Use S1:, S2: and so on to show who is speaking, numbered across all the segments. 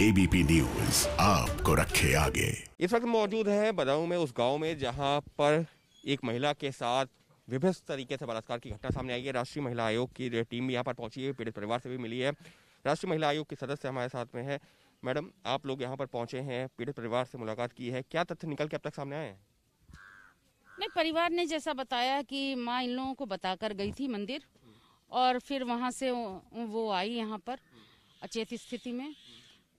S1: ABP news आपको रखे आगे इस वक्त मौजूद है बदाऊ में उस गांव में जहां पर एक महिला के साथ विभिन्न तरीके से बलात्कार की घटना सामने आई है राष्ट्रीय महिला आयोग की टीम भी यहाँ पर पहुंची है पीड़ित परिवार से भी मिली है राष्ट्रीय महिला आयोग की सदस्य हमारे साथ में है मैडम आप लोग यहाँ पर पहुंचे हैं पीड़ित परिवार से मुलाकात की है क्या तथ्य निकल के अब तक सामने आए हैं
S2: नहीं परिवार ने जैसा बताया कि माँ इन लोगों को बताकर गई थी मंदिर और फिर वहाँ से वो आई यहाँ पर अचेत स्थिति में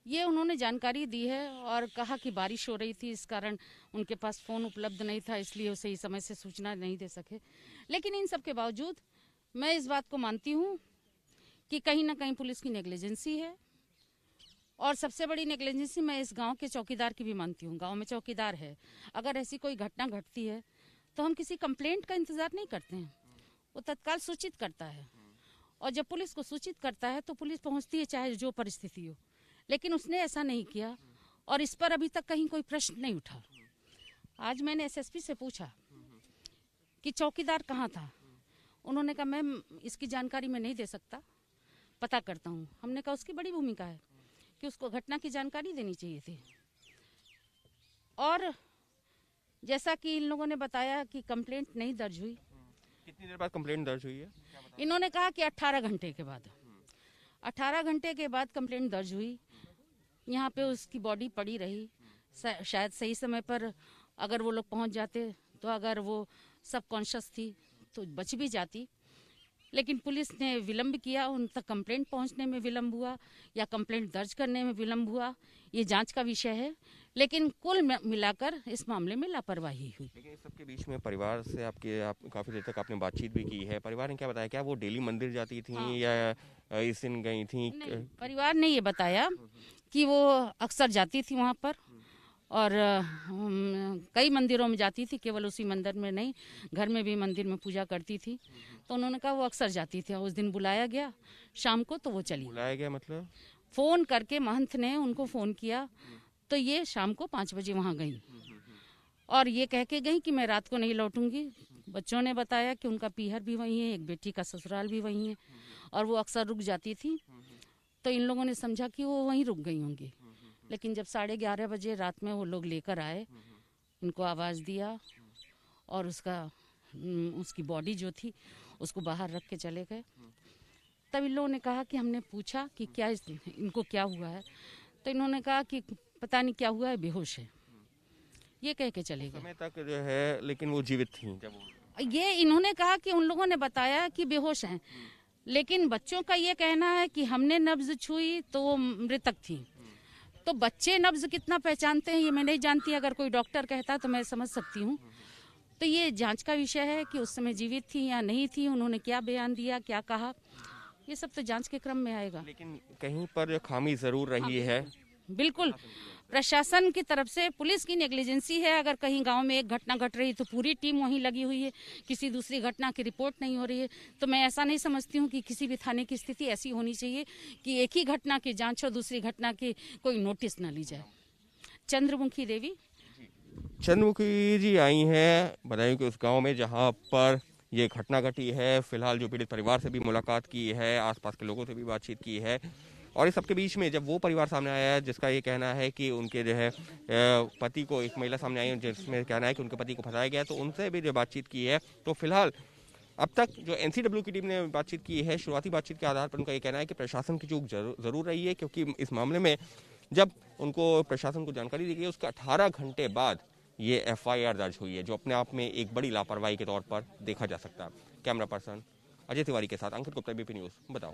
S2: ये उन्होंने जानकारी दी है और कहा कि बारिश हो रही थी इस कारण उनके पास फ़ोन उपलब्ध नहीं था इसलिए वो सही समय से सूचना नहीं दे सके लेकिन इन सब के बावजूद मैं इस बात को मानती हूँ कि कहीं ना कहीं पुलिस की नेग्लिजेंसी है और सबसे बड़ी नेग्लिजेंसी मैं इस गांव के चौकीदार की भी मानती हूँ गांव में चौकीदार है अगर ऐसी कोई घटना घटती है तो हम किसी कंप्लेंट का इंतज़ार नहीं करते हैं वो तत्काल सूचित करता है और जब पुलिस को सूचित करता है तो पुलिस पहुँचती है चाहे जो परिस्थिति हो लेकिन उसने ऐसा नहीं किया और इस पर अभी तक कहीं कोई प्रश्न नहीं उठा आज मैंने एसएसपी से पूछा कि चौकीदार कहाँ था उन्होंने कहा मैम इसकी जानकारी मैं नहीं दे सकता पता करता हूँ हमने कहा उसकी बड़ी भूमिका है कि उसको घटना की जानकारी देनी चाहिए थी और जैसा कि इन लोगों ने बताया कि कंप्लेंट नहीं दर्ज हुई
S1: कितनी देर बाद कंप्लेंट दर्ज हुई है
S2: इन्होंने कहा कि 18 घंटे के बाद 18 घंटे के बाद कंप्लेंट दर्ज हुई यहाँ पे उसकी बॉडी पड़ी रही शायद सही समय पर अगर वो लोग पहुँच जाते तो अगर वो सब कॉन्शस थी तो बच भी जाती लेकिन पुलिस ने विलंब किया उन तक कंप्लेंट पहुंचने में विलंब हुआ या कंप्लेंट दर्ज करने में विलंब हुआ ये जांच का विषय है लेकिन कुल मिलाकर इस मामले में लापरवाही हुई लेकिन इस
S1: सबके बीच में परिवार से आपके आप काफी देर तक आपने बातचीत भी की है परिवार ने क्या बताया क्या वो डेली मंदिर जाती थी हाँ। या इस दिन गई थी
S2: परिवार ने ये बताया हम्म। कि वो अक्सर जाती थी वहाँ पर और कई मंदिरों में जाती थी केवल उसी मंदिर में नहीं घर में भी मंदिर में पूजा करती थी तो उन्होंने कहा वो अक्सर जाती थी उस दिन बुलाया गया शाम को तो वो चली बुलाया गया मतलब फ़ोन करके महंत ने उनको फ़ोन किया तो ये शाम को पाँच बजे वहाँ गई और ये कह के गई कि मैं रात को नहीं लौटूंगी बच्चों ने बताया कि उनका पीहर भी वहीं है एक बेटी का ससुराल भी वहीं है और वो अक्सर रुक जाती थी तो इन लोगों ने समझा कि वो वहीं रुक गई होंगी हम्म, हम्म, हम्म। लेकिन जब साढ़े ग्यारह बजे रात में वो लोग लेकर आए इनको आवाज़ दिया और उसका उसकी बॉडी जो थी उसको बाहर रख के चले गए तब इन लोगों ने कहा कि हमने पूछा कि क्या इस, इनको क्या हुआ है तो इन्होंने कहा कि पता नहीं क्या हुआ है बेहोश है ये कह के चले गए तक
S1: जो है लेकिन वो जीवित थी जब
S2: ये इन्होंने कहा कि उन लोगों ने बताया कि बेहोश हैं लेकिन बच्चों का ये कहना है कि हमने नब्ज छुई तो वो मृतक थी तो बच्चे नब्ज कितना पहचानते हैं ये मैं नहीं जानती अगर कोई डॉक्टर कहता तो मैं समझ सकती हूँ तो ये जांच का विषय है कि उस समय जीवित थी या नहीं थी उन्होंने क्या बयान दिया क्या कहा ये सब तो जांच के क्रम में आएगा लेकिन
S1: कहीं पर जो खामी जरूर रही है
S2: बिल्कुल प्रशासन की तरफ से पुलिस की नेग्लिजेंसी है अगर कहीं गांव में एक घटना घट रही है तो पूरी टीम वहीं लगी हुई है किसी दूसरी घटना की रिपोर्ट नहीं हो रही है तो मैं ऐसा नहीं समझती हूँ कि किसी भी थाने की स्थिति ऐसी होनी चाहिए कि एक ही घटना की जाँच और दूसरी घटना की कोई नोटिस ना ली जाए चंद्रमुखी देवी
S1: चंद्रमुखी जी आई हैं बदायूं की उस गाँव में जहाँ पर ये घटना घटी है फिलहाल जो पीड़ित परिवार से भी मुलाकात की है आसपास के लोगों से भी बातचीत की है और इस सबके बीच में जब वो परिवार सामने आया जिसका ये कहना है कि उनके जो है पति को एक महिला सामने आई जिसमें कहना है कि उनके पति को फंसाया गया तो उनसे भी जो बातचीत की है तो फिलहाल अब तक जो एन की टीम ने बातचीत की है शुरुआती बातचीत के आधार पर उनका ये कहना है कि प्रशासन की चूक जरूर रही है क्योंकि इस मामले में जब उनको प्रशासन को जानकारी दी गई उसके 18 घंटे बाद ये एफ दर्ज हुई है जो अपने आप में एक बड़ी लापरवाही के तौर पर देखा जा सकता है कैमरा पर्सन अजय तिवारी के साथ अंकित गुप्ता बीपी न्यूज़ बताओ